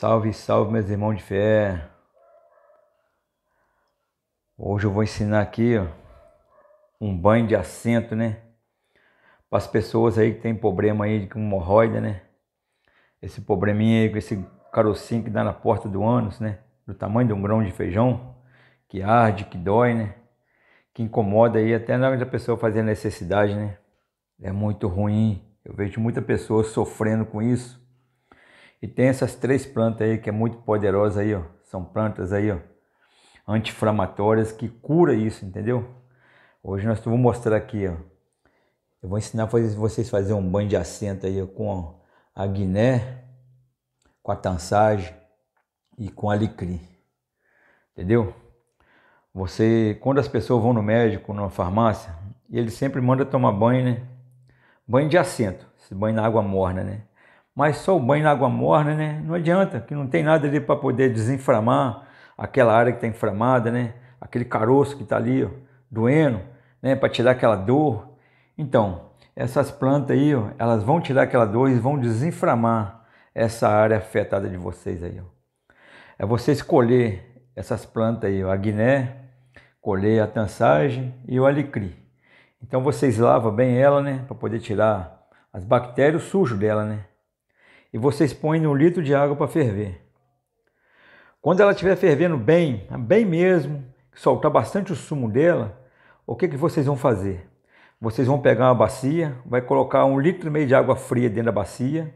Salve, salve, meus irmãos de fé. Hoje eu vou ensinar aqui ó, um banho de assento, né? Para as pessoas aí que tem problema aí com hemorroida, né? Esse probleminha aí com esse carocinho que dá na porta do ânus, né? Do tamanho de um grão de feijão, que arde, que dói, né? Que incomoda aí até na hora da pessoa fazer necessidade, né? É muito ruim. Eu vejo muita pessoa sofrendo com isso e tem essas três plantas aí que é muito poderosa aí, ó. São plantas aí, ó, anti-inflamatórias que cura isso, entendeu? Hoje nós vamos mostrar aqui, ó. Eu vou ensinar vocês a fazer um banho de assento aí ó, com a guiné, com a tansagem e com alecrim. Entendeu? Você, quando as pessoas vão no médico, numa farmácia, ele sempre manda tomar banho, né? Banho de assento, esse banho na água morna, né? mas só o banho na água morna, né? Não adianta, que não tem nada ali para poder desinflamar aquela área que está inflamada, né? Aquele caroço que está ali, ó, doendo, né? Para tirar aquela dor. Então, essas plantas aí, ó, elas vão tirar aquela dor e vão desinflamar essa área afetada de vocês aí, ó. É você escolher essas plantas aí, ó, a guiné, colher a tansagem e o alicri. Então vocês lavam bem ela, né, para poder tirar as bactérias sujo dela, né? e vocês põem um litro de água para ferver. Quando ela estiver fervendo bem, bem mesmo, soltar bastante o sumo dela, o que, que vocês vão fazer? Vocês vão pegar uma bacia, vai colocar um litro e meio de água fria dentro da bacia,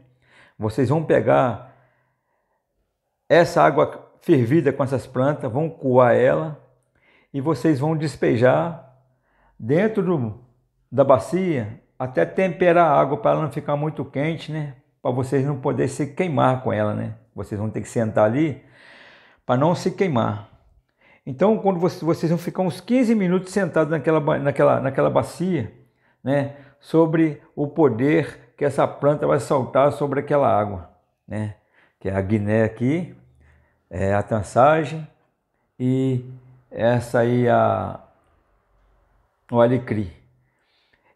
vocês vão pegar essa água fervida com essas plantas, vão coar ela e vocês vão despejar dentro do, da bacia até temperar a água para ela não ficar muito quente, né? para vocês não poderem se queimar com ela, né? Vocês vão ter que sentar ali para não se queimar. Então, quando vocês, vocês vão ficar uns 15 minutos sentados naquela, naquela, naquela bacia, né? Sobre o poder que essa planta vai soltar sobre aquela água, né? Que é a guiné aqui, é a trançagem e essa aí a o alecrim.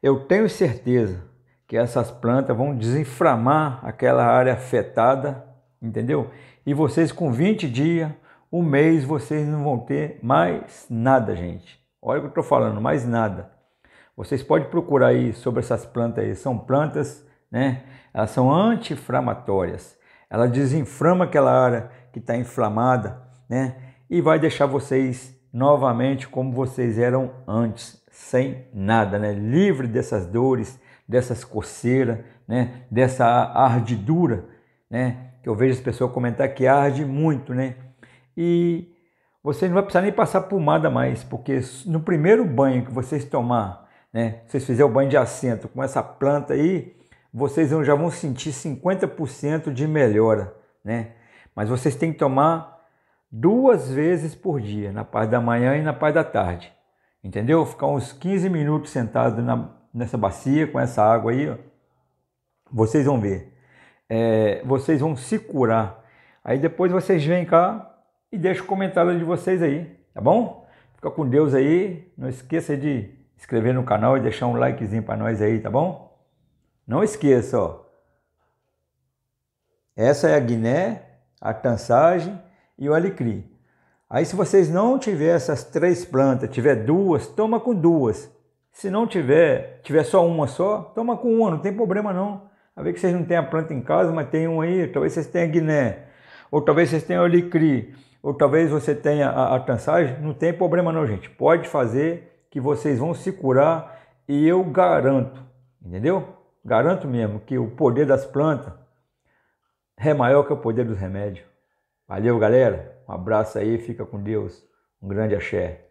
Eu tenho certeza que essas plantas vão desinflamar aquela área afetada, entendeu? E vocês com 20 dias, um mês, vocês não vão ter mais nada, gente. Olha o que eu estou falando, mais nada. Vocês podem procurar aí sobre essas plantas aí. São plantas, né? Elas são anti-inflamatórias. Ela desinflama aquela área que está inflamada, né? E vai deixar vocês novamente como vocês eram antes, sem nada, né? Livre dessas dores, dessas coceiras, né? dessa ardidura, né? que eu vejo as pessoas comentar que arde muito, né? E você não vai precisar nem passar pomada mais, porque no primeiro banho que vocês tomar, né? Vocês fizerem o banho de assento com essa planta aí, vocês já vão sentir 50% de melhora, né? Mas vocês têm que tomar duas vezes por dia, na parte da manhã e na parte da tarde. Entendeu? Ficar uns 15 minutos sentado na, nessa bacia, com essa água aí, ó, vocês vão ver. É, vocês vão se curar. Aí depois vocês vêm cá e deixam o comentário de vocês aí, tá bom? Fica com Deus aí. Não esqueça de inscrever no canal e deixar um likezinho para nós aí, tá bom? Não esqueça, ó. Essa é a Guiné, a Tansagem e o Alecrim. Aí se vocês não tiver essas três plantas, tiver duas, toma com duas. Se não tiver, tiver só uma só, toma com uma, não tem problema não. A ver que vocês não têm a planta em casa, mas tem um aí, talvez vocês tenham guiné, ou talvez vocês tenham alicri, ou talvez você tenha a, a não tem problema não, gente. Pode fazer que vocês vão se curar e eu garanto, entendeu? Garanto mesmo que o poder das plantas é maior que o poder dos remédios. Valeu, galera. Um abraço aí, fica com Deus. Um grande axé.